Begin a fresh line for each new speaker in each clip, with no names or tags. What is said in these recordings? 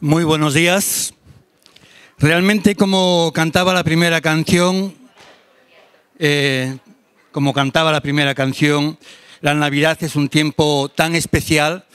Muy buenos días. Realmente como cantaba la primera canción, eh, como cantaba la primera canción, la Navidad es un tiempo tan especial.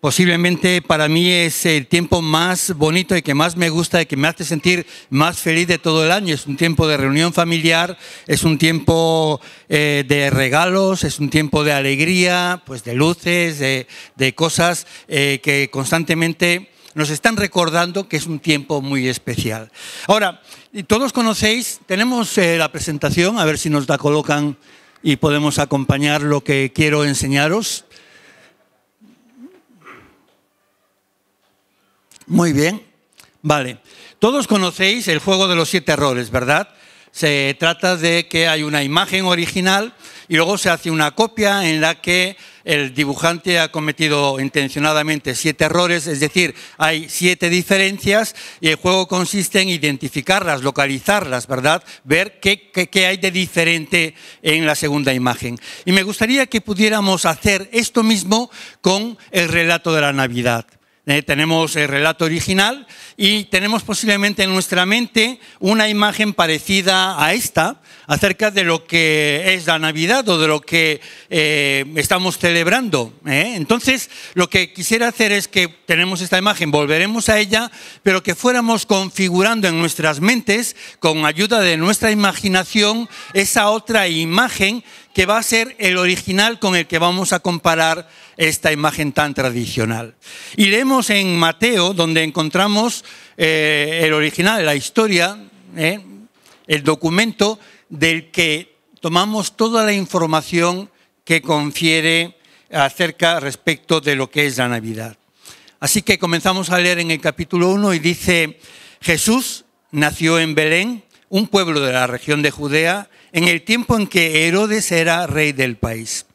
Posiblemente para mí es el tiempo más bonito y que más me gusta y que me hace sentir más feliz de todo el año. Es un tiempo de reunión familiar, es un tiempo eh, de regalos, es un tiempo de alegría, pues de luces, de, cosas eh, que constantemente nos están recordando que es un tiempo muy especial. Ahora, todos conocéis, tenemos eh, la presentación, a ver si nos la colocan y podemos acompañar lo que quiero enseñaros. Muy bien, vale. Todos conocéis el juego de los siete errores, ¿verdad? Se trata de que hay una imagen original y luego se hace una copia en la que el dibujante ha cometido intencionadamente siete errores, es decir, hay siete diferencias y el juego consiste en identificarlas, localizarlas, ¿verdad? Ver qué, qué hay de diferente en la segunda imagen. Y me gustaría que pudiéramos hacer esto mismo con el relato de la Navidad. Eh, tenemos el relato original y tenemos posiblemente en nuestra mente una imagen parecida a esta acerca de lo que es la Navidad o de lo que eh, estamos celebrando. ¿eh? Entonces, lo que quisiera hacer es que tenemos esta imagen, volveremos a ella, pero que fuéramos configurando en nuestras mentes, con ayuda de nuestra imaginación, esa otra imagen que va a ser el original con el que vamos a comparar esta imagen tan tradicional. Iremos en Mateo, donde encontramos eh, el original, la historia, eh, el documento del que tomamos toda la información que confiere acerca respecto de lo que es la Navidad. Así que comenzamos a leer en el capítulo 1 y dice, Jesús nació en Belén, un pueblo de la región de Judea, en el tiempo en que Herodes era rey del país.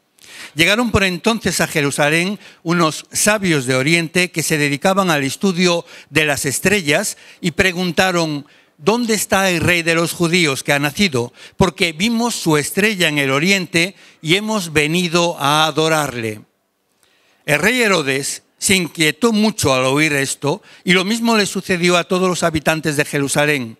Llegaron por entonces a Jerusalén unos sabios de Oriente que se dedicaban al estudio de las estrellas y preguntaron, ¿dónde está el rey de los judíos que ha nacido? Porque vimos su estrella en el oriente y hemos venido a adorarle. El rey Herodes se inquietó mucho al oír esto y lo mismo le sucedió a todos los habitantes de Jerusalén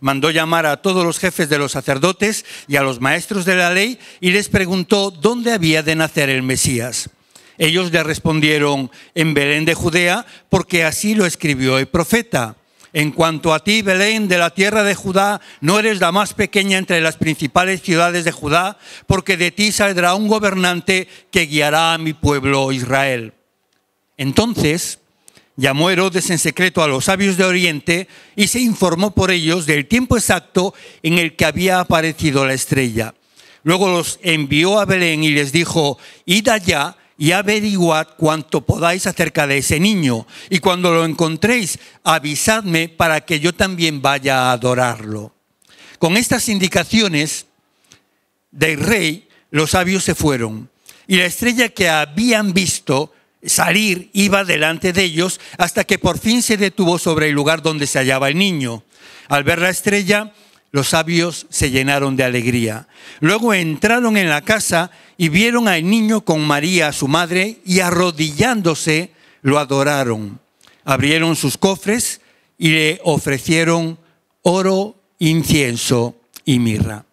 mandó llamar a todos los jefes de los sacerdotes y a los maestros de la ley y les preguntó dónde había de nacer el Mesías. Ellos le respondieron, en Belén de Judea, porque así lo escribió el profeta. En cuanto a ti, Belén, de la tierra de Judá, no eres la más pequeña entre las principales ciudades de Judá, porque de ti saldrá un gobernante que guiará a mi pueblo Israel. Entonces Llamó Herodes en secreto a los sabios de Oriente y se informó por ellos del tiempo exacto en el que había aparecido la estrella. Luego los envió a Belén y les dijo, id allá y averiguad cuanto podáis acerca de ese niño, y cuando lo encontréis, avisadme para que yo también vaya a adorarlo. Con estas indicaciones del rey, los sabios se fueron, y la estrella que habían visto salir iba delante de ellos hasta que por fin se detuvo sobre el lugar donde se hallaba el niño. Al ver la estrella, los sabios se llenaron de alegría. Luego entraron en la casa y vieron al niño con María, su madre, y arrodillándose lo adoraron. Abrieron sus cofres y le ofrecieron oro, incienso y mirra.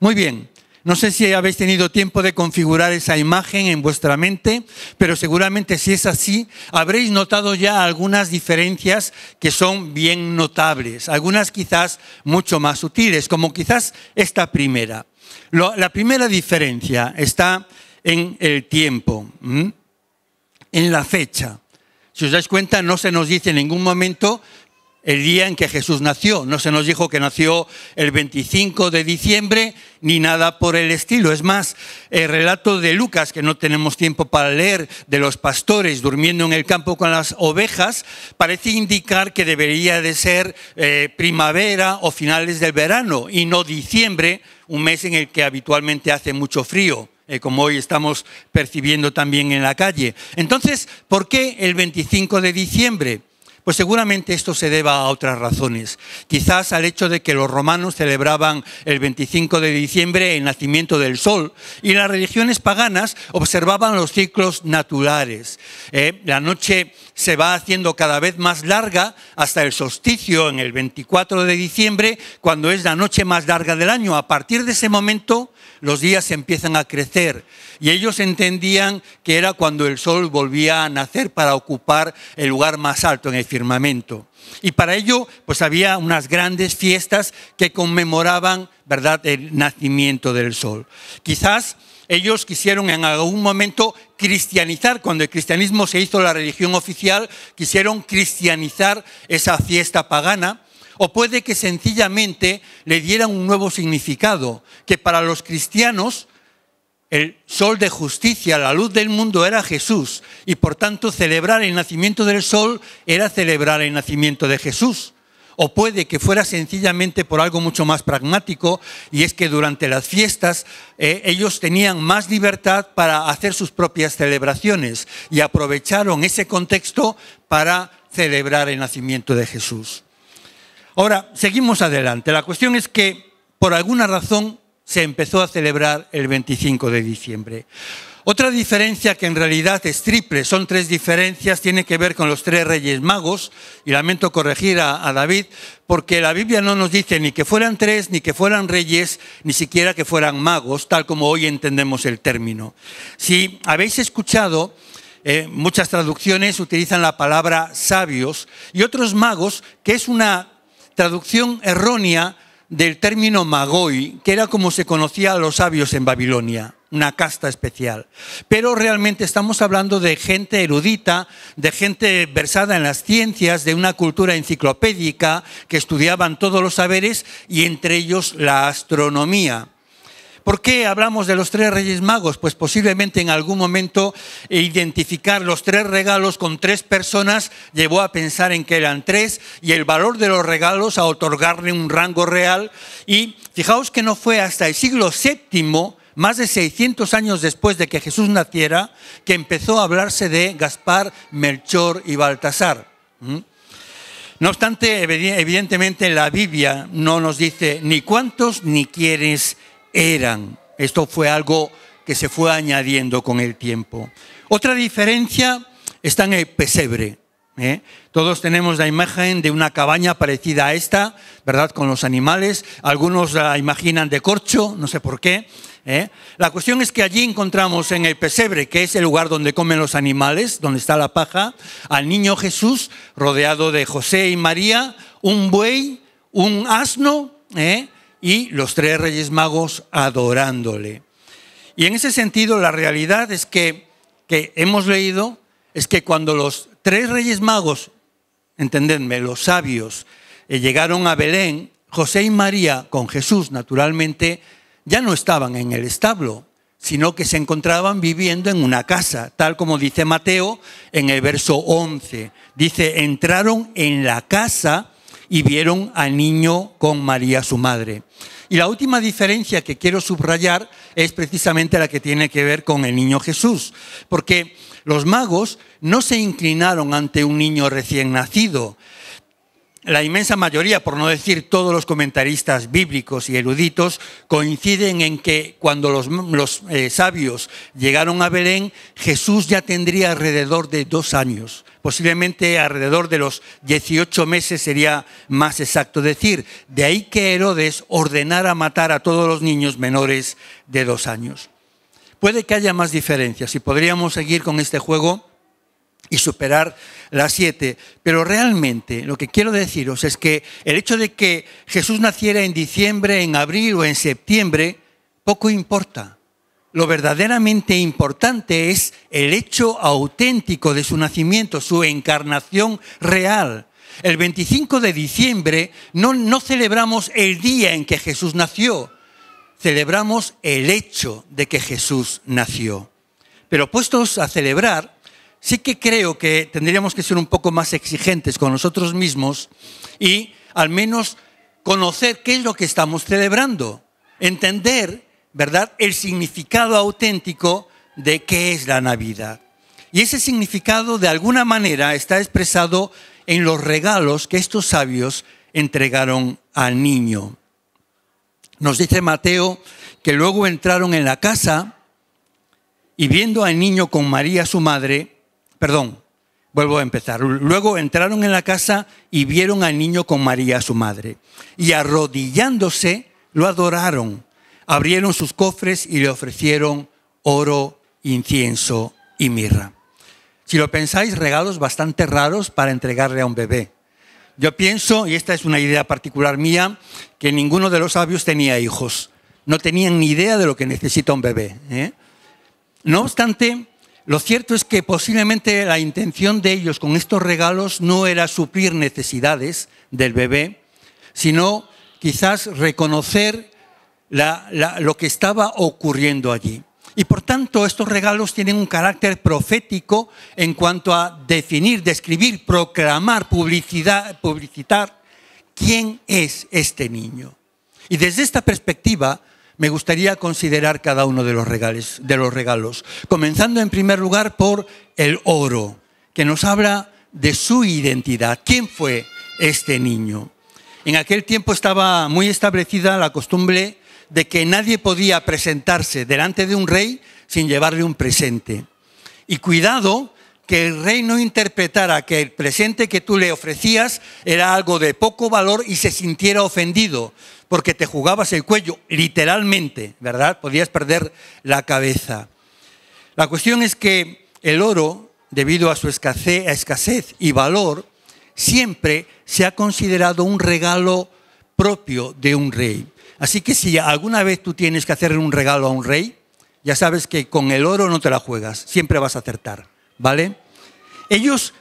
Muy bien, no sé si habéis tenido tiempo de configurar esa imagen en vuestra mente, pero seguramente si es así, habréis notado ya algunas diferencias que son bien notables, algunas quizás mucho más sutiles, como quizás esta primera. la primera diferencia está en el tiempo, en la fecha. Si os dais cuenta, no se nos dice en ningún momento el día en que Jesús nació. No se nos dijo que nació el 25 de diciembre ni nada por el estilo. Es más, el relato de Lucas, que no tenemos tiempo para leer, de los pastores durmiendo en el campo con las ovejas, parece indicar que debería de ser eh, primavera o finales del verano y no diciembre, un mes en el que habitualmente hace mucho frío eh, como hoy estamos percibiendo también en la calle. Entonces, ¿por qué el 25 de diciembre? Pues seguramente esto se deba a otras razones. Quizás al hecho de que los romanos celebraban el 25 de diciembre el nacimiento del sol y las religiones paganas observaban los ciclos naturales. Eh, la noche se va haciendo cada vez más larga hasta el solsticio en el 24 de diciembre, cuando es la noche más larga del año. A partir de ese momento los días empiezan a crecer y ellos entendían que era cuando el sol volvía a nacer para ocupar el lugar más alto en el cielo y para ello, pues había unas grandes fiestas que conmemoraban, ¿verdad?, el nacimiento del sol. Quizás ellos quisieron en algún momento cristianizar, cuando el cristianismo se hizo la religión oficial, quisieron cristianizar esa fiesta pagana, o puede que sencillamente le dieran un nuevo significado, que para los cristianos el sol de justicia, la luz del mundo era Jesús, y por tanto celebrar el nacimiento del sol era celebrar el nacimiento de Jesús. O puede que fuera sencillamente por algo mucho más pragmático, y es que durante las fiestas eh, ellos tenían más libertad para hacer sus propias celebraciones y aprovecharon ese contexto para celebrar el nacimiento de Jesús. Ahora, seguimos adelante. La cuestión es que, por alguna razón, se empezó a celebrar el 25 de diciembre. Otra diferencia que en realidad es triple, son tres diferencias, tiene que ver con los tres reyes magos, y lamento corregir a, David, porque la Biblia no nos dice ni que fueran tres, ni que fueran reyes, ni siquiera que fueran magos, tal como hoy entendemos el término. Si habéis escuchado, eh, muchas traducciones utilizan la palabra sabios y otros magos, que es una traducción errónea del término magoi, que era como se conocía a los sabios en Babilonia, una casta especial. Pero realmente estamos hablando de gente erudita, de gente versada en las ciencias, de una cultura enciclopédica, que estudiaban todos los saberes y entre ellos la astronomía. ¿Por qué hablamos de los tres reyes magos? Pues posiblemente en algún momento identificar los tres regalos con tres personas llevó a pensar en que eran tres y el valor de los regalos a otorgarle un rango real. Y fijaos que no fue hasta el siglo VII más de 600 años después de que Jesús naciera, que empezó a hablarse de Gaspar, Melchor y Baltasar. ¿Mm? No obstante, evidentemente la Biblia no nos dice ni cuántos ni quiénes eran. Esto fue algo que se fue añadiendo con el tiempo. Otra diferencia está en el pesebre. ¿eh? Todos tenemos la imagen de una cabaña parecida a esta, ¿verdad? Con los animales. Algunos la imaginan de corcho, no sé por qué. ¿eh? La cuestión es que allí encontramos en el pesebre, que es el lugar donde comen los animales, donde está la paja, al niño Jesús rodeado de José y María, un buey, un asno, ¿eh? y los tres reyes magos adorándole. Y en ese sentido, la realidad es que, que hemos leído, es que cuando los tres reyes magos, entendedme, los sabios, eh, llegaron a Belén, José y María, con Jesús naturalmente, ya no estaban en el establo, sino que se encontraban viviendo en una casa, tal como dice Mateo en el verso 11. Dice, entraron en la casa y vieron al niño con María su madre. Y la última diferencia que quiero subrayar es precisamente la que tiene que ver con el niño Jesús, porque los magos no se inclinaron ante un niño recién nacido, la inmensa mayoría, por no decir todos los comentaristas bíblicos y eruditos, coinciden en que cuando los, los eh, sabios llegaron a Belén, Jesús ya tendría alrededor de dos años. Posiblemente alrededor de los 18 meses sería más exacto decir. De ahí que Herodes ordenara matar a todos los niños menores de dos años. Puede que haya más diferencias y podríamos seguir con este juego y superar las siete. Pero realmente lo que quiero deciros es que el hecho de que Jesús naciera en diciembre, en abril o en septiembre, poco importa. Lo verdaderamente importante es el hecho auténtico de su nacimiento, su encarnación real. El 25 de diciembre no, no celebramos el día en que Jesús nació, celebramos el hecho de que Jesús nació. Pero puestos a celebrar, sí que creo que tendríamos que ser un poco más exigentes con nosotros mismos y al menos conocer qué es lo que estamos celebrando, entender, ¿verdad?, el significado auténtico de qué es la Navidad. Y ese significado de alguna manera está expresado en los regalos que estos sabios entregaron al niño. Nos dice Mateo que luego entraron en la casa y viendo al niño con María su madre, Perdón, vuelvo a empezar. Luego entraron en la casa y vieron al niño con María, su madre, y arrodillándose lo adoraron. Abrieron sus cofres y le ofrecieron oro, incienso y mirra. Si lo pensáis, regalos bastante raros para entregarle a un bebé. Yo pienso, y esta es una idea particular mía, que ninguno de los sabios tenía hijos. No tenían ni idea de lo que necesita un bebé. ¿eh? No obstante, lo cierto es que posiblemente la intención de ellos con estos regalos no era suplir necesidades del bebé, sino quizás reconocer lo que estaba ocurriendo allí. Y por tanto, estos regalos tienen un carácter profético en cuanto a definir, describir, proclamar, publicidad, publicitar quién es este niño. Y desde esta perspectiva, me gustaría considerar cada uno de los, regalos, comenzando en primer lugar por el oro, que nos habla de su identidad. ¿Quién fue este niño? En aquel tiempo estaba muy establecida la costumbre de que nadie podía presentarse delante de un rey sin llevarle un presente. Y cuidado que el rey no interpretara que el presente que tú le ofrecías era algo de poco valor y se sintiera ofendido, porque te jugabas el cuello, literalmente, ¿verdad? Podías perder la cabeza. La cuestión es que el oro, debido a su escasez, y valor, siempre se ha considerado un regalo propio de un rey. Así que si alguna vez tú tienes que hacerle un regalo a un rey, ya sabes que con el oro no te la juegas, siempre vas a acertar, ¿vale? Ellos,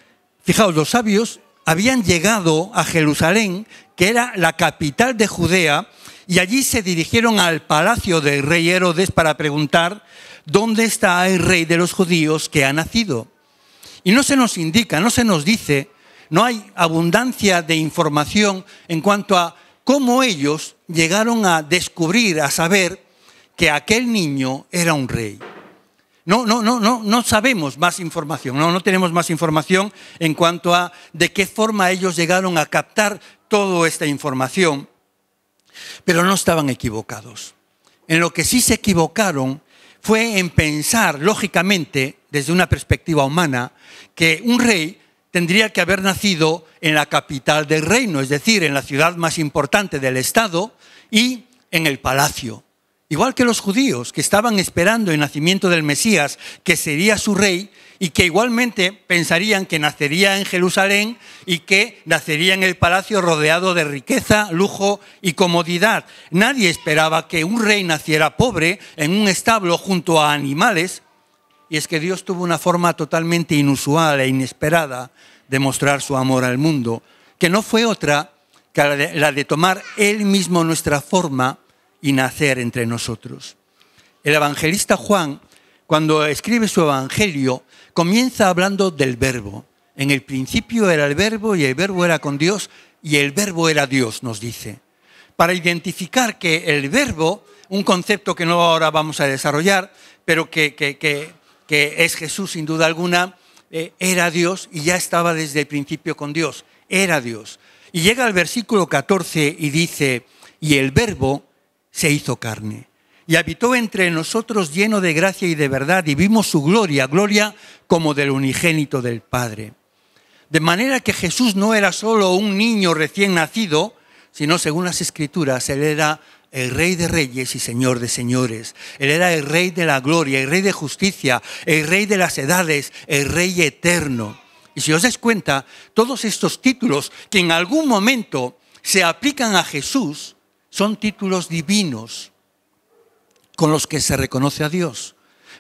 fijaos, los sabios habían llegado a Jerusalén, que era la capital de Judea, y allí se dirigieron al palacio del rey Herodes para preguntar, ¿dónde está el rey de los judíos que ha nacido? Y no se nos indica, no se nos dice, no hay abundancia de información en cuanto a cómo ellos llegaron a descubrir, a saber que aquel niño era un rey. No, no, no, no, no sabemos más información, no, no tenemos más información en cuanto a de qué forma ellos llegaron a captar toda esta información, pero no estaban equivocados. En lo que sí se equivocaron fue en pensar, lógicamente, desde una perspectiva humana, que un rey tendría que haber nacido en la capital del reino, es decir, en la ciudad más importante del Estado y en el palacio. Igual que los judíos que estaban esperando el nacimiento del Mesías, que sería su rey, y que igualmente pensarían que nacería en Jerusalén y que nacería en el palacio rodeado de riqueza, lujo y comodidad. Nadie esperaba que un rey naciera pobre en un establo junto a animales. Y es que Dios tuvo una forma totalmente inusual e inesperada de mostrar su amor al mundo, que no fue otra que la de, tomar Él mismo nuestra forma y nacer entre nosotros. El evangelista Juan, cuando escribe su evangelio, comienza hablando del verbo. En el principio era el verbo y el verbo era con Dios y el verbo era Dios, nos dice. Para identificar que el verbo, un concepto que no ahora vamos a desarrollar, pero que, que, es Jesús sin duda alguna, eh, era Dios y ya estaba desde el principio con Dios, era Dios. Y llega al versículo 14 y dice, y el verbo se hizo carne y habitó entre nosotros lleno de gracia y de verdad y vimos su gloria, gloria como del unigénito del Padre. De manera que Jesús no era solo un niño recién nacido, sino según las escrituras, él era el rey de reyes y señor de señores. Él era el rey de la gloria, el rey de justicia, el rey de las edades, el rey eterno. Y si os das cuenta, todos estos títulos que en algún momento se aplican a Jesús, son títulos divinos con los que se reconoce a Dios.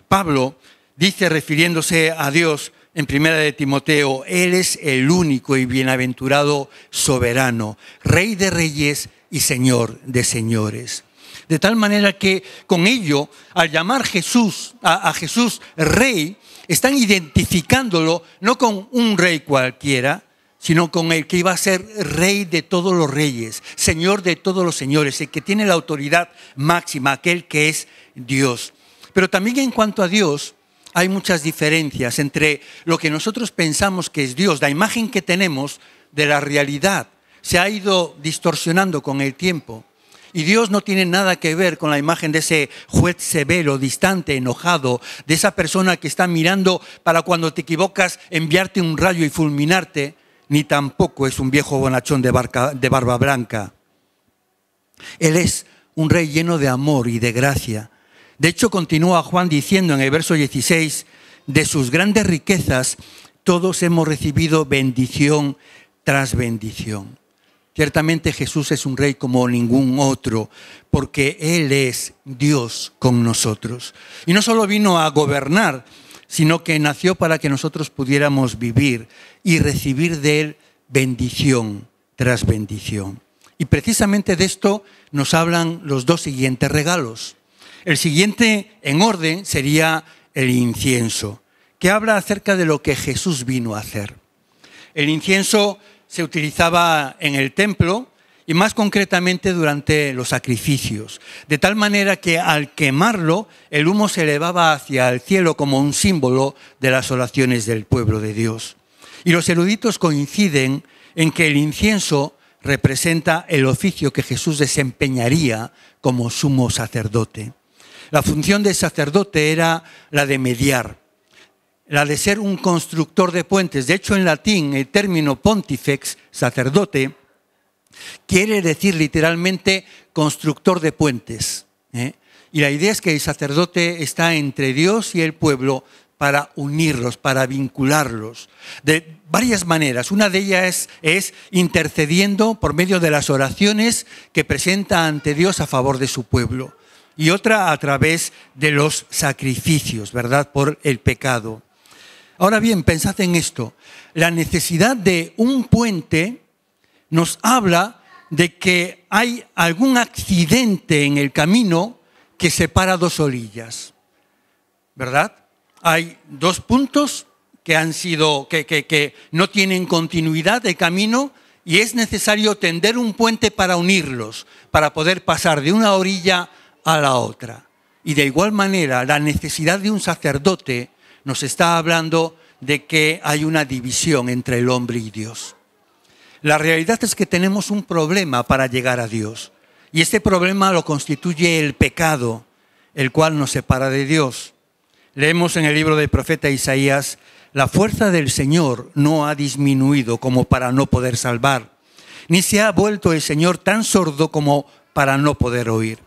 Pablo dice, refiriéndose a Dios en primera de Timoteo, es el único y bienaventurado soberano, rey de reyes y señor de señores. De tal manera que con ello, al llamar Jesús, a Jesús rey, están identificándolo no con un rey cualquiera, sino con el que iba a ser rey de todos los reyes, señor de todos los señores, el que tiene la autoridad máxima, aquel que es Dios. Pero también en cuanto a Dios, hay muchas diferencias entre lo que nosotros pensamos que es Dios, la imagen que tenemos de la realidad. Se ha ido distorsionando con el tiempo. Y Dios no tiene nada que ver con la imagen de ese juez severo, distante, enojado, de esa persona que está mirando para cuando te equivocas enviarte un rayo y fulminarte ni tampoco es un viejo bonachón de, barba blanca. Él es un rey lleno de amor y de gracia. De hecho, continúa Juan diciendo en el verso 16, de sus grandes riquezas todos hemos recibido bendición tras bendición. Ciertamente Jesús es un rey como ningún otro, porque Él es Dios con nosotros. Y no solo vino a gobernar, sino que nació para que nosotros pudiéramos vivir y recibir de Él bendición tras bendición. Y precisamente de esto nos hablan los dos siguientes regalos. El siguiente en orden sería el incienso, que habla acerca de lo que Jesús vino a hacer. El incienso se utilizaba en el templo y más concretamente durante los sacrificios, de tal manera que al quemarlo el humo se elevaba hacia el cielo como un símbolo de las oraciones del pueblo de Dios. Y los eruditos coinciden en que el incienso representa el oficio que Jesús desempeñaría como sumo sacerdote. La función del sacerdote era la de mediar, la de ser un constructor de puentes. De hecho, en latín, el término pontifex, sacerdote, Quiere decir literalmente constructor de puentes. ¿eh? Y la idea es que el sacerdote está entre Dios y el pueblo para unirlos, para vincularlos, de varias maneras. Una de ellas es, es, intercediendo por medio de las oraciones que presenta ante Dios a favor de su pueblo. Y otra a través de los sacrificios, ¿verdad? Por el pecado. Ahora bien, pensad en esto. La necesidad de un puente nos habla de que hay algún accidente en el camino que separa dos orillas. ¿Verdad? Hay dos puntos que han sido, que, que, que no tienen continuidad de camino y es necesario tender un puente para unirlos, para poder pasar de una orilla a la otra. Y de igual manera, la necesidad de un sacerdote nos está hablando de que hay una división entre el hombre y Dios. La realidad es que tenemos un problema para llegar a Dios. Y este problema lo constituye el pecado, el cual nos separa de Dios. Leemos en el libro del profeta Isaías, la fuerza del Señor no ha disminuido como para no poder salvar, ni se ha vuelto el Señor tan sordo como para no poder oír.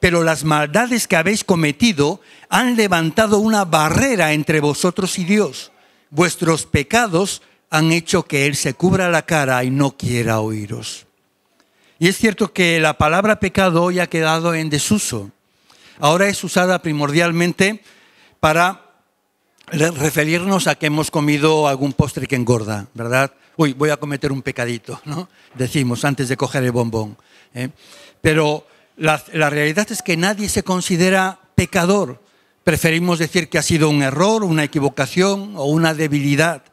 Pero las maldades que habéis cometido han levantado una barrera entre vosotros y Dios. Vuestros pecados han hecho que Él se cubra la cara y no quiera oíros. Y es cierto que la palabra pecado hoy ha quedado en desuso. Ahora es usada primordialmente para referirnos a que hemos comido algún postre que engorda, ¿verdad? Uy, voy a cometer un pecadito, ¿no? Decimos antes de coger el bombón. ¿eh? Pero la realidad es que nadie se considera pecador. Preferimos decir que ha sido un error, una equivocación o una debilidad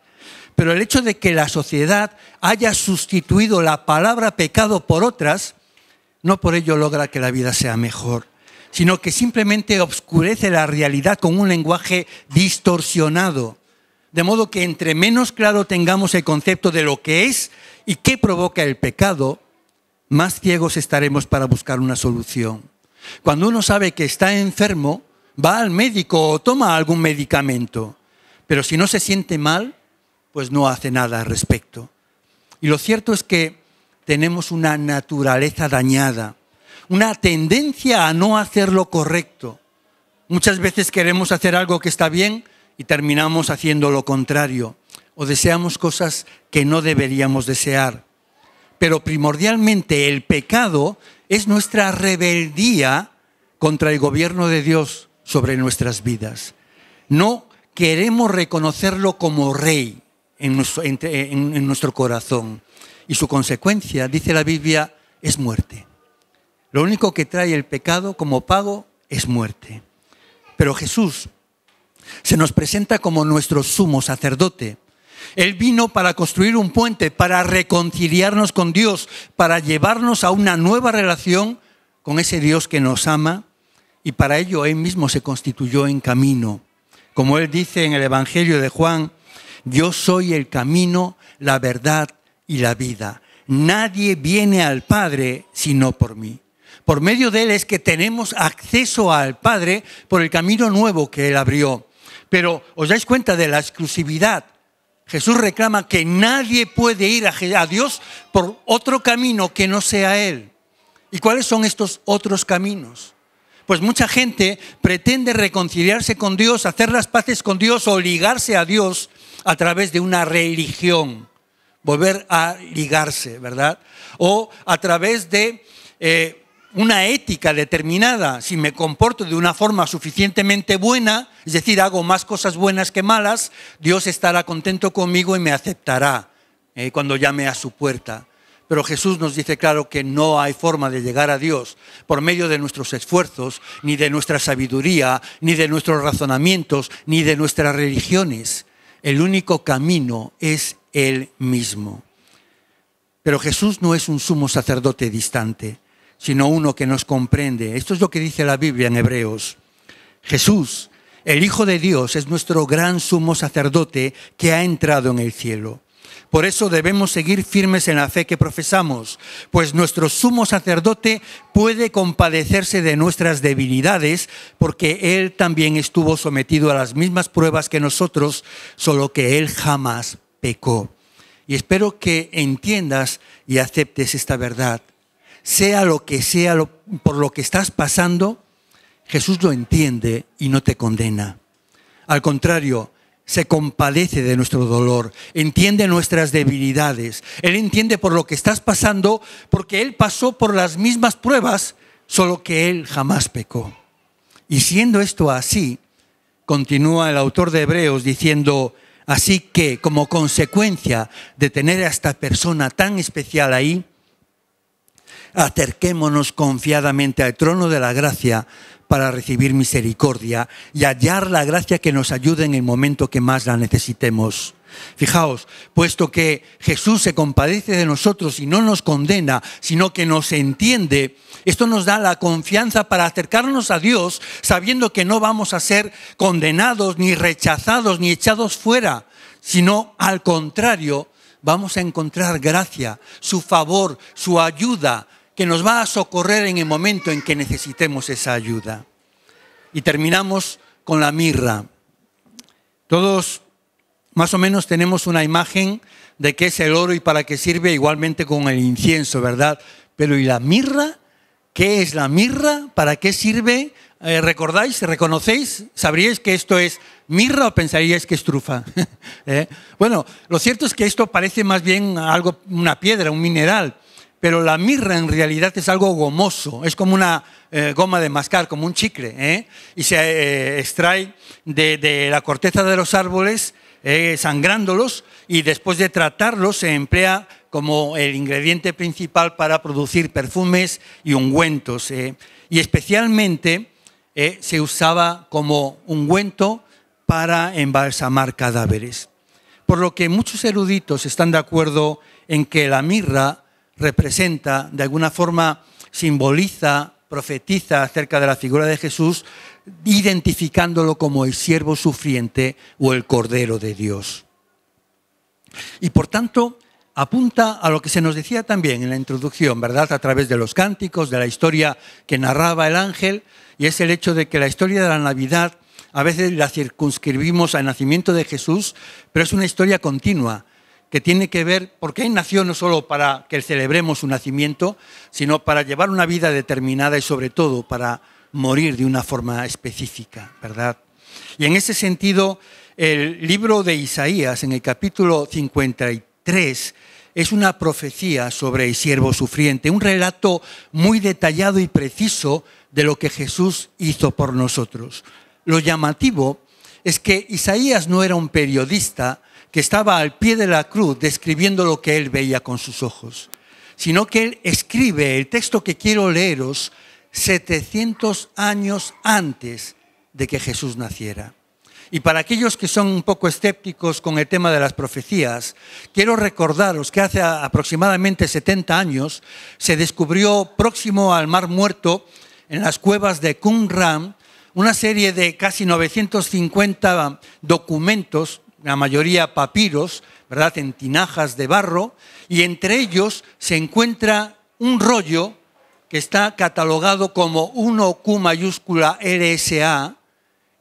pero el hecho de que la sociedad haya sustituido la palabra pecado por otras, no por ello logra que la vida sea mejor, sino que simplemente obscurece la realidad con un lenguaje distorsionado. De modo que entre menos claro tengamos el concepto de lo que es y qué provoca el pecado, más ciegos estaremos para buscar una solución. Cuando uno sabe que está enfermo, va al médico o toma algún medicamento, pero si no se siente mal, pues no hace nada al respecto. Y lo cierto es que tenemos una naturaleza dañada, una tendencia a no hacer lo correcto. Muchas veces queremos hacer algo que está bien y terminamos haciendo lo contrario, o deseamos cosas que no deberíamos desear. Pero primordialmente el pecado es nuestra rebeldía contra el gobierno de Dios sobre nuestras vidas. No queremos reconocerlo como rey en nuestro, corazón. Y su consecuencia, dice la Biblia, es muerte. Lo único que trae el pecado como pago es muerte. Pero Jesús se nos presenta como nuestro sumo sacerdote. Él vino para construir un puente, para reconciliarnos con Dios, para llevarnos a una nueva relación con ese Dios que nos ama y para ello Él mismo se constituyó en camino. Como Él dice en el Evangelio de Juan, yo soy el camino, la verdad y la vida. Nadie viene al Padre sino por mí. Por medio de Él es que tenemos acceso al Padre por el camino nuevo que Él abrió. Pero os dais cuenta de la exclusividad. Jesús reclama que nadie puede ir a Dios por otro camino que no sea Él. ¿Y cuáles son estos otros caminos? Pues mucha gente pretende reconciliarse con Dios, hacer las paces con Dios o ligarse a Dios a través de una religión, volver a ligarse, ¿verdad? O a través de eh, una ética determinada, si me comporto de una forma suficientemente buena, es decir, hago más cosas buenas que malas, Dios estará contento conmigo y me aceptará eh, cuando llame a su puerta. Pero Jesús nos dice claro que no hay forma de llegar a Dios por medio de nuestros esfuerzos, ni de nuestra sabiduría, ni de nuestros razonamientos, ni de nuestras religiones. El único camino es el mismo. Pero Jesús no es un sumo sacerdote distante, sino uno que nos comprende. Esto es lo que dice la Biblia en Hebreos. Jesús, el Hijo de Dios, es nuestro gran sumo sacerdote que ha entrado en el cielo. Por eso debemos seguir firmes en la fe que profesamos, pues nuestro sumo sacerdote puede compadecerse de nuestras debilidades, porque él también estuvo sometido a las mismas pruebas que nosotros, solo que él jamás pecó. Y espero que entiendas y aceptes esta verdad. Sea lo que sea por lo que estás pasando, Jesús lo entiende y no te condena. Al contrario, se compadece de nuestro dolor, entiende nuestras debilidades, Él entiende por lo que estás pasando, porque Él pasó por las mismas pruebas, solo que Él jamás pecó. Y siendo esto así, continúa el autor de Hebreos diciendo, así que como consecuencia de tener a esta persona tan especial ahí, acerquémonos confiadamente al trono de la gracia para recibir misericordia y hallar la gracia que nos ayude en el momento que más la necesitemos. Fijaos, puesto que Jesús se compadece de nosotros y no nos condena, sino que nos entiende, esto nos da la confianza para acercarnos a Dios sabiendo que no vamos a ser condenados, ni rechazados, ni echados fuera, sino al contrario, vamos a encontrar gracia, su favor, su ayuda que nos va a socorrer en el momento en que necesitemos esa ayuda. Y terminamos con la mirra. Todos más o menos tenemos una imagen de qué es el oro y para qué sirve, igualmente con el incienso, ¿verdad? Pero ¿y la mirra? ¿Qué es la mirra? ¿Para qué sirve? Eh, ¿Recordáis? ¿Reconocéis? ¿Sabríais que esto es mirra o pensaríais que es trufa? ¿Eh? Bueno, lo cierto es que esto parece más bien algo, una piedra, un mineral pero la mirra en realidad es algo gomoso, es como una eh, goma de mascar, como un chicle, ¿eh? y se eh, extrae de, de, la corteza de los árboles, sangrándolos, y después de tratarlos se emplea como el ingrediente principal para producir perfumes y ungüentos. Y especialmente se usaba como ungüento para embalsamar cadáveres. Por lo que muchos eruditos están de acuerdo en que la mirra representa, de alguna forma simboliza, profetiza acerca de la figura de Jesús, identificándolo como el siervo sufriente o el Cordero de Dios. Y por tanto, apunta a lo que se nos decía también en la introducción, ¿verdad? A través de los cánticos, de la historia que narraba el ángel, y es el hecho de que la historia de la Navidad a veces la circunscribimos al nacimiento de Jesús, pero es una historia continua, que tiene que ver porque él nació no solo para que celebremos su nacimiento, sino para llevar una vida determinada y sobre todo para morir de una forma específica, ¿verdad? Y en ese sentido, el libro de Isaías, en el capítulo 53, es una profecía sobre el siervo sufriente, un relato muy detallado y preciso de lo que Jesús hizo por nosotros. Lo llamativo es que Isaías no era un periodista, que estaba al pie de la cruz describiendo lo que él veía con sus ojos, sino que él escribe el texto que quiero leeros 700 años antes de que Jesús naciera. Y para aquellos que son un poco escépticos con el tema de las profecías, quiero recordaros que hace aproximadamente 70 años se descubrió próximo al Mar Muerto, en las cuevas de Qumran, una serie de casi 950 documentos la mayoría papiros, ¿verdad? En tinajas de barro, y entre ellos se encuentra un rollo que está catalogado como 1Q mayúscula RSA,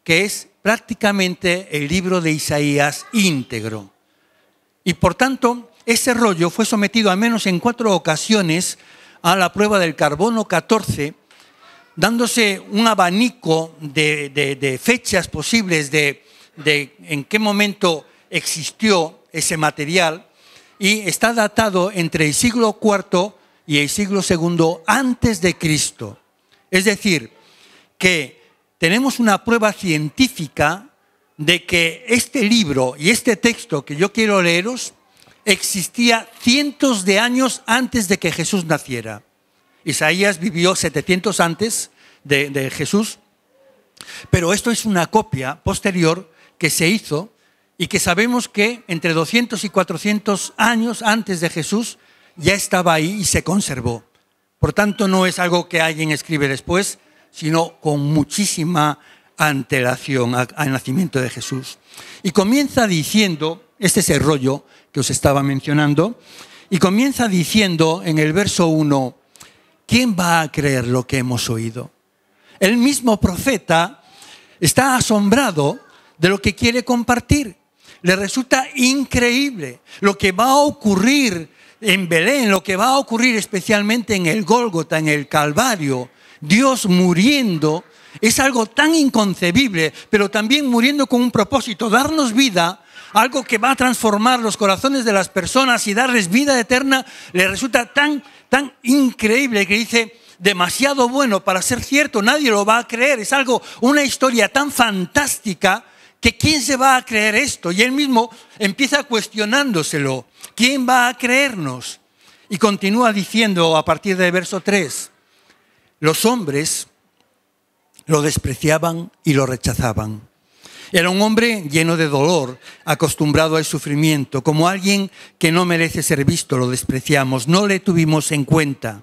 que es prácticamente el libro de Isaías íntegro. Y por tanto, ese rollo fue sometido al menos en cuatro ocasiones a la prueba del carbono 14, dándose un abanico de fechas posibles de de en qué momento existió ese material y está datado entre el siglo IV y el siglo II antes de Cristo. Es decir, que tenemos una prueba científica de que este libro y este texto que yo quiero leeros existía cientos de años antes de que Jesús naciera. Isaías vivió 700 antes de, de Jesús, pero esto es una copia posterior que se hizo y que sabemos que entre 200 y 400 años antes de Jesús ya estaba ahí y se conservó. Por tanto, no es algo que alguien escribe después, sino con muchísima antelación al nacimiento de Jesús. Y comienza diciendo, este es el rollo que os estaba mencionando, y comienza diciendo en el verso 1, ¿quién va a creer lo que hemos oído? El mismo profeta está asombrado de lo que quiere compartir. Le resulta increíble lo que va a ocurrir en Belén, lo que va a ocurrir especialmente en el Gólgota, en el Calvario. Dios muriendo es algo tan inconcebible, pero también muriendo con un propósito, darnos vida, algo que va a transformar los corazones de las personas y darles vida eterna, le resulta tan, tan increíble que dice, demasiado bueno para ser cierto, nadie lo va a creer, es algo, una historia tan fantástica que quién se va a creer esto. Y él mismo empieza cuestionándoselo. ¿Quién va a creernos? Y continúa diciendo a partir del verso 3, los hombres lo despreciaban y lo rechazaban. Era un hombre lleno de dolor, acostumbrado al sufrimiento, como alguien que no merece ser visto, lo despreciamos, no le tuvimos en cuenta.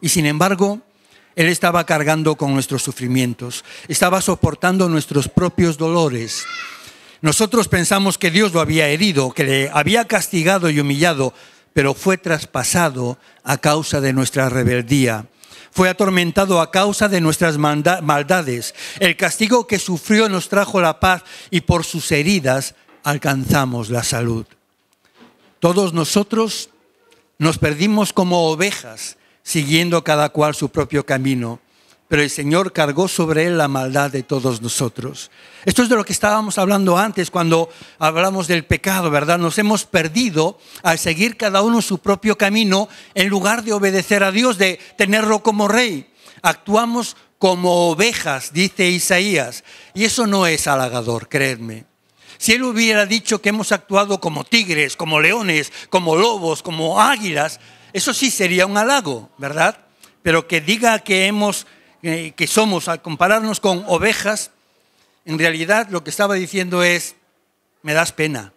Y sin embargo, él estaba cargando con nuestros sufrimientos, estaba soportando nuestros propios dolores. Nosotros pensamos que Dios lo había herido, que le había castigado y humillado, pero fue traspasado a causa de nuestra rebeldía. Fue atormentado a causa de nuestras maldades. El castigo que sufrió nos trajo la paz y por sus heridas alcanzamos la salud. Todos nosotros nos perdimos como ovejas siguiendo cada cual su propio camino, pero el Señor cargó sobre él la maldad de todos nosotros. Esto es de lo que estábamos hablando antes cuando hablamos del pecado, ¿verdad? Nos hemos perdido al seguir cada uno su propio camino en lugar de obedecer a Dios, de tenerlo como rey. Actuamos como ovejas, dice Isaías, y eso no es halagador, creedme. Si él hubiera dicho que hemos actuado como tigres, como leones, como lobos, como águilas, eso sí sería un halago, ¿verdad? Pero que diga que, hemos, eh, que somos, al compararnos con ovejas, en realidad lo que estaba diciendo es, me das pena.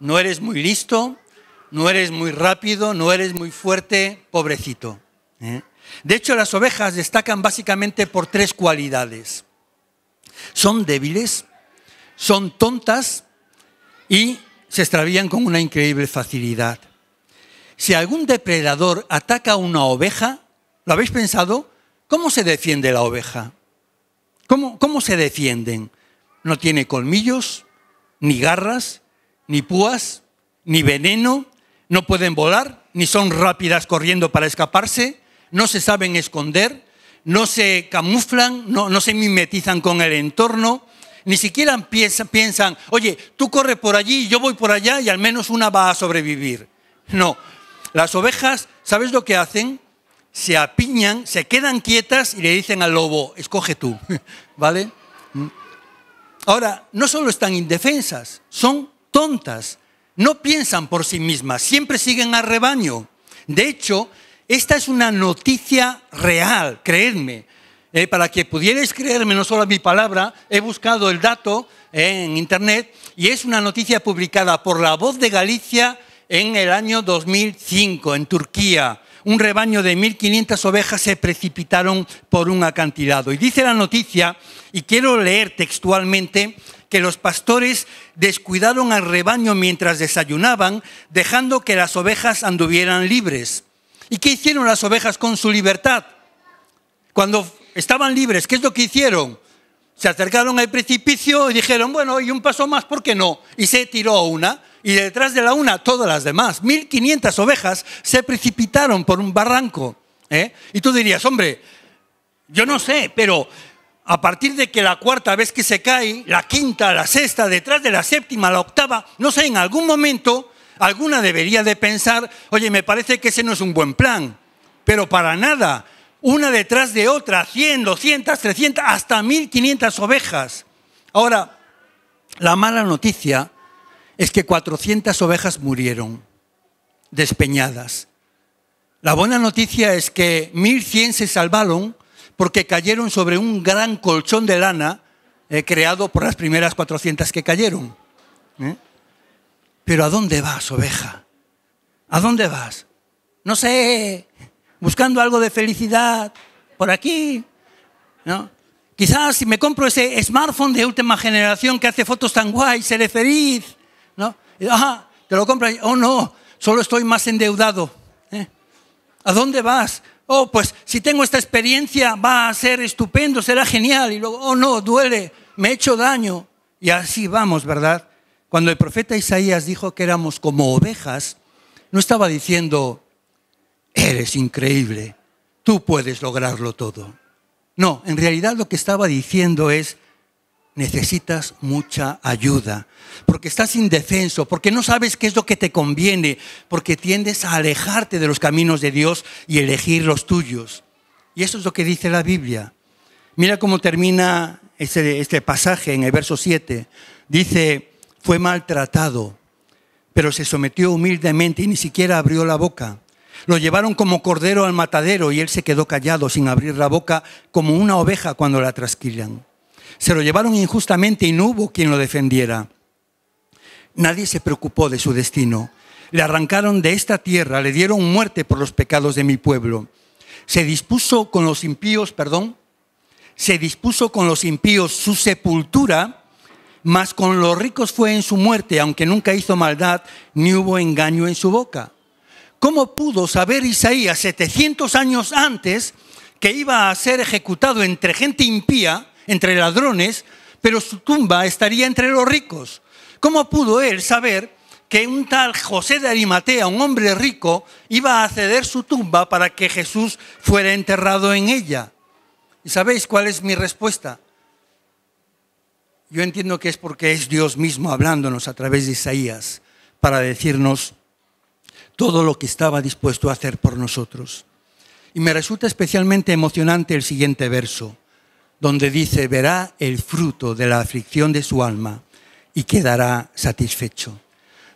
No eres muy listo, no eres muy rápido, no eres muy fuerte, pobrecito. ¿eh? De hecho, las ovejas destacan básicamente por tres cualidades. Son débiles, son tontas y se extravían con una increíble facilidad si algún depredador ataca a una oveja, ¿lo habéis pensado? ¿Cómo se defiende la oveja? ¿Cómo, se defienden? No tiene colmillos, ni garras, ni púas, ni veneno, no pueden volar, ni son rápidas corriendo para escaparse, no se saben esconder, no se camuflan, no, se mimetizan con el entorno, ni siquiera piensan, oye, tú corres por allí yo voy por allá y al menos una va a sobrevivir. No, las ovejas, ¿sabes lo que hacen? Se apiñan, se quedan quietas y le dicen al lobo, escoge tú, ¿vale? Mm. Ahora, no solo están indefensas, son tontas, no piensan por sí mismas, siempre siguen al rebaño. De hecho, esta es una noticia real, creedme. Eh, para que pudierais creerme no solo mi palabra, he buscado el dato eh, en internet y es una noticia publicada por La Voz de Galicia en el año 2005 en Turquía. Un rebaño de 1.500 ovejas se precipitaron por un acantilado. Y dice la noticia, y quiero leer textualmente, que los pastores descuidaron al rebaño mientras desayunaban, dejando que las ovejas anduvieran libres. ¿Y qué hicieron las ovejas con su libertad? Cuando estaban libres, ¿qué es lo que hicieron? Se acercaron al precipicio y dijeron, bueno, y un paso más, ¿por qué no? Y se tiró una y detrás de la una todas las demás. 1.500 ovejas se precipitaron por un barranco. ¿eh? Y tú dirías, hombre, yo no sé, pero a partir de que la cuarta vez que se cae, la quinta, la sexta, detrás de la séptima, la octava, no sé, en algún momento alguna debería de pensar, oye, me parece que ese no es un buen plan, pero para nada, una detrás de otra, 100, 200, 300, hasta 1.500 ovejas. Ahora, la mala noticia es que 400 ovejas murieron despeñadas. La buena noticia es que 1.100 se salvaron porque cayeron sobre un gran colchón de lana eh, creado por las primeras 400 que cayeron. ¿eh? Pero ¿a dónde vas, oveja? ¿A dónde vas? No sé, buscando algo de felicidad por aquí. Quizás si me compro ese smartphone de última generación que hace fotos tan guay, seré feliz. ¿no? te lo compran. Oh, no, solo estoy más endeudado. ¿eh? ¿A dónde vas? Oh, pues si tengo esta experiencia va a ser estupendo, será genial. Y luego, oh, no, duele, me he hecho daño. Y así vamos, ¿verdad? Cuando el profeta Isaías dijo que éramos como ovejas, no estaba diciendo, eres increíble, tú puedes lograrlo todo. No, en realidad lo que estaba diciendo es, necesitas mucha ayuda, porque estás indefenso, porque no sabes qué es lo que te conviene, porque tiendes a alejarte de los caminos de Dios y elegir los tuyos. Y eso es lo que dice la Biblia. Mira cómo termina este, pasaje en el verso 7. Dice, fue maltratado, pero se sometió humildemente y ni siquiera abrió la boca. Lo llevaron como cordero al matadero y él se quedó callado sin abrir la boca como una oveja cuando la trasquilan. Se lo llevaron injustamente y no hubo quien lo defendiera. Nadie se preocupó de su destino. Le arrancaron de esta tierra, le dieron muerte por los pecados de mi pueblo. Se dispuso con los impíos, perdón, se dispuso con los impíos su sepultura, mas con los ricos fue en su muerte, aunque nunca hizo maldad, ni hubo engaño en su boca. ¿Cómo pudo saber Isaías 700 años antes que iba a ser ejecutado entre gente impía entre ladrones, pero su tumba estaría entre los ricos. ¿Cómo pudo él saber que un tal José de Arimatea, un hombre rico, iba a ceder su tumba para que Jesús fuera enterrado en ella? ¿Y sabéis cuál es mi respuesta? Yo entiendo que es porque es Dios mismo hablándonos a través de Isaías para decirnos todo lo que estaba dispuesto a hacer por nosotros. Y me resulta especialmente emocionante el siguiente verso donde dice, verá el fruto de la aflicción de su alma y quedará satisfecho.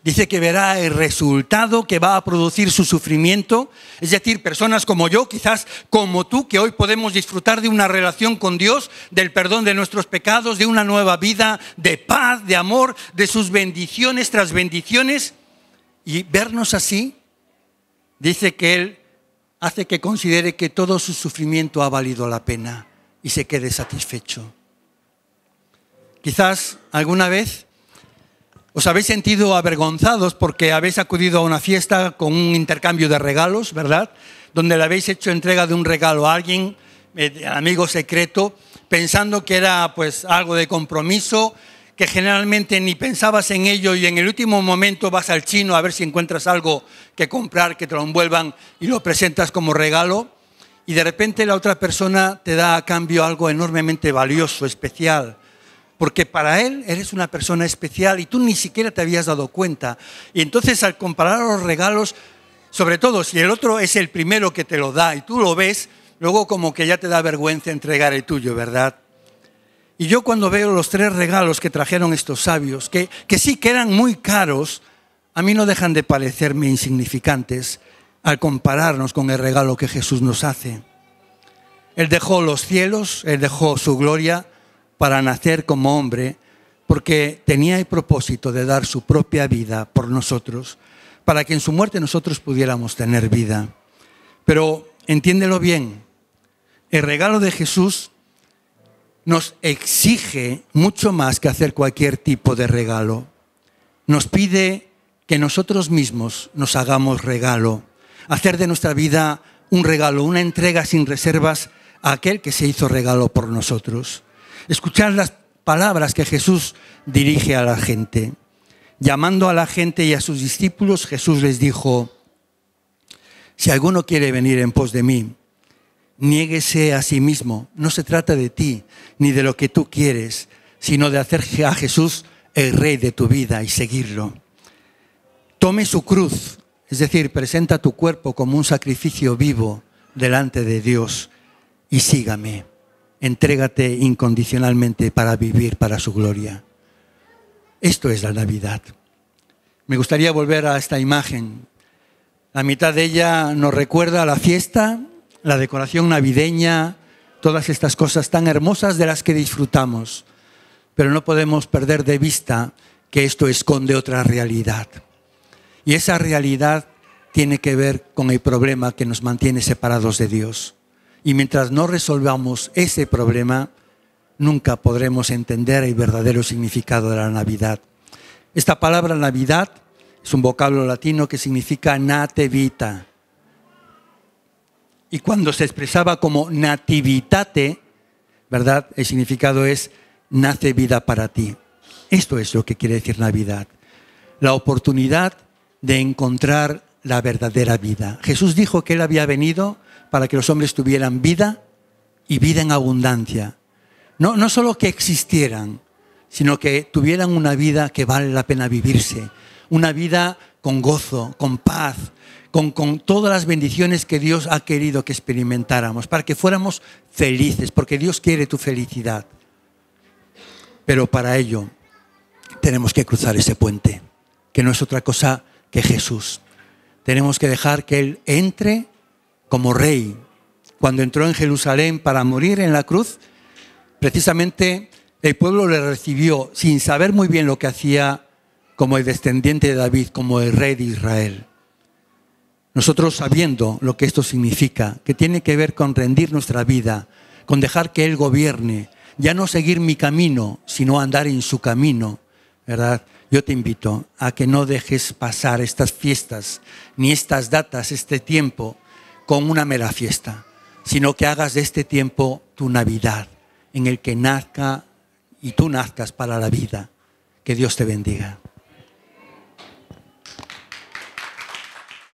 Dice que verá el resultado que va a producir su sufrimiento, es decir, personas como yo, quizás como tú, que hoy podemos disfrutar de una relación con Dios, del perdón de nuestros pecados, de una nueva vida, de paz, de amor, de sus bendiciones tras bendiciones, y vernos así, dice que Él hace que considere que todo su sufrimiento ha valido la pena y se quede satisfecho. Quizás alguna vez os habéis sentido avergonzados porque habéis acudido a una fiesta con un intercambio de regalos, ¿verdad? Donde le habéis hecho entrega de un regalo a alguien, eh, amigo secreto, pensando que era pues algo de compromiso, que generalmente ni pensabas en ello y en el último momento vas al chino a ver si encuentras algo que comprar, que te lo envuelvan y lo presentas como regalo y de repente la otra persona te da a cambio algo enormemente valioso, especial, porque para él eres una persona especial y tú ni siquiera te habías dado cuenta. Y entonces al comparar los regalos, sobre todo si el otro es el primero que te lo da y tú lo ves, luego como que ya te da vergüenza entregar el tuyo, ¿verdad? Y yo cuando veo los tres regalos que trajeron estos sabios, que, que sí que eran muy caros, a mí no dejan de parecerme insignificantes al compararnos con el regalo que Jesús nos hace. Él dejó los cielos, Él dejó su gloria para nacer como hombre, porque tenía el propósito de dar su propia vida por nosotros, para que en su muerte nosotros pudiéramos tener vida. Pero entiéndelo bien, el regalo de Jesús nos exige mucho más que hacer cualquier tipo de regalo. Nos pide que nosotros mismos nos hagamos regalo hacer de nuestra vida un regalo, una entrega sin reservas a aquel que se hizo regalo por nosotros. Escuchar las palabras que Jesús dirige a la gente. Llamando a la gente y a sus discípulos, Jesús les dijo, si alguno quiere venir en pos de mí, niéguese a sí mismo. No se trata de ti ni de lo que tú quieres, sino de hacer a Jesús el rey de tu vida y seguirlo. Tome su cruz es decir, presenta tu cuerpo como un sacrificio vivo delante de Dios y sígame. Entrégate incondicionalmente para vivir para su gloria. Esto es la Navidad. Me gustaría volver a esta imagen. La mitad de ella nos recuerda a la fiesta, la decoración navideña, todas estas cosas tan hermosas de las que disfrutamos. Pero no podemos perder de vista que esto esconde otra realidad. Y esa realidad tiene que ver con el problema que nos mantiene separados de Dios. Y mientras no resolvamos ese problema, nunca podremos entender el verdadero significado de la Navidad. Esta palabra Navidad es un vocablo latino que significa vita. Y cuando se expresaba como nativitate, ¿verdad? El significado es nace vida para ti. Esto es lo que quiere decir Navidad. La oportunidad de encontrar la verdadera vida. Jesús dijo que Él había venido para que los hombres tuvieran vida y vida en abundancia. No, no solo que existieran, sino que tuvieran una vida que vale la pena vivirse, una vida con gozo, con paz, con, con, todas las bendiciones que Dios ha querido que experimentáramos, para que fuéramos felices, porque Dios quiere tu felicidad. Pero para ello tenemos que cruzar ese puente, que no es otra cosa que Jesús. Tenemos que dejar que Él entre como rey. Cuando entró en Jerusalén para morir en la cruz, precisamente el pueblo le recibió sin saber muy bien lo que hacía como el descendiente de David, como el rey de Israel. Nosotros sabiendo lo que esto significa, que tiene que ver con rendir nuestra vida, con dejar que Él gobierne, ya no seguir mi camino, sino andar en su camino, ¿verdad? Yo te invito a que no dejes pasar estas fiestas, ni estas datas, este tiempo, con una mera fiesta, sino que hagas de este tiempo tu Navidad, en el que nazca y tú nazcas para la vida. Que Dios te bendiga.